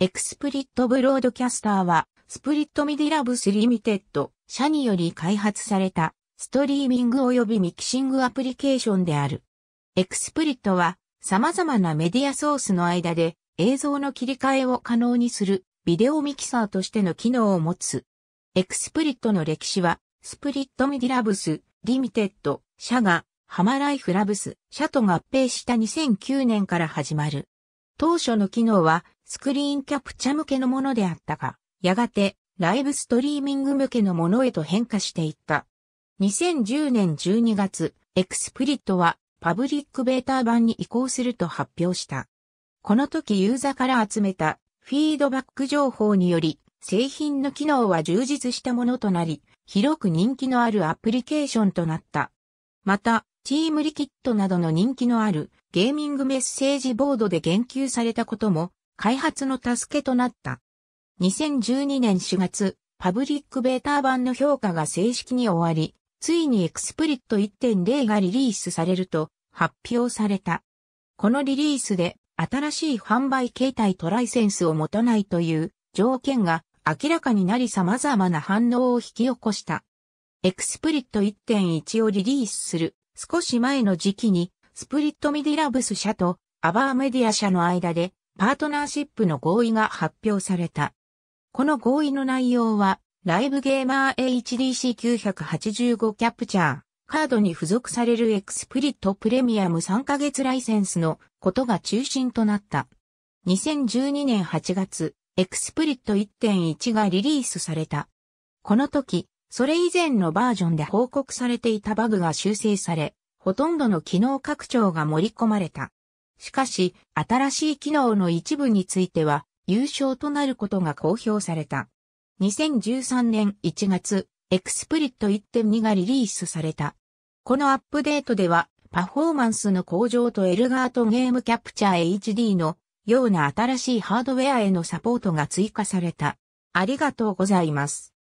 エクスプリットブロードキャスターは、スプリットミディラブスリミテッド社により開発された、ストリーミング及びミキシングアプリケーションである。エクスプリットは、様々なメディアソースの間で、映像の切り替えを可能にする、ビデオミキサーとしての機能を持つ。エクスプリットの歴史は、スプリットミディラブス、リミテッド、社が、ハマライフラブス、社と合併した2009年から始まる。当初の機能は、スクリーンキャプチャ向けのものであったが、やがてライブストリーミング向けのものへと変化していった。2010年12月、エクスプリットはパブリックベータ版に移行すると発表した。この時ユーザーから集めたフィードバック情報により、製品の機能は充実したものとなり、広く人気のあるアプリケーションとなった。また、チームリキッドなどの人気のあるゲーミングメッセージボードで言及されたことも開発の助けとなった。2012年4月、パブリックベータ版の評価が正式に終わり、ついにエクスプリット1.0がリリースされると発表された。このリリースで新しい販売形態とライセンスを持たないという条件が明らかになり様々な反応を引き起こした。エクスプリット1.1をリリースする少し前の時期にスプリットミディラブス社とアバーメディア社の間でパートナーシップの合意が発表された。この合意の内容は、ライブゲーマー HDC985 キャプチャー、カードに付属されるエクスプリットプレミアム3ヶ月ライセンスのことが中心となった。2012年8月、エクスプリット1.1がリリースされた。この時、それ以前のバージョンで報告されていたバグが修正され、ほとんどの機能拡張が盛り込まれた。しかし、新しい機能の一部については、優勝となることが公表された。2013年1月、エクスプリット1.2がリリースされた。このアップデートでは、パフォーマンスの向上とエルガートゲームキャプチャー HD のような新しいハードウェアへのサポートが追加された。ありがとうございます。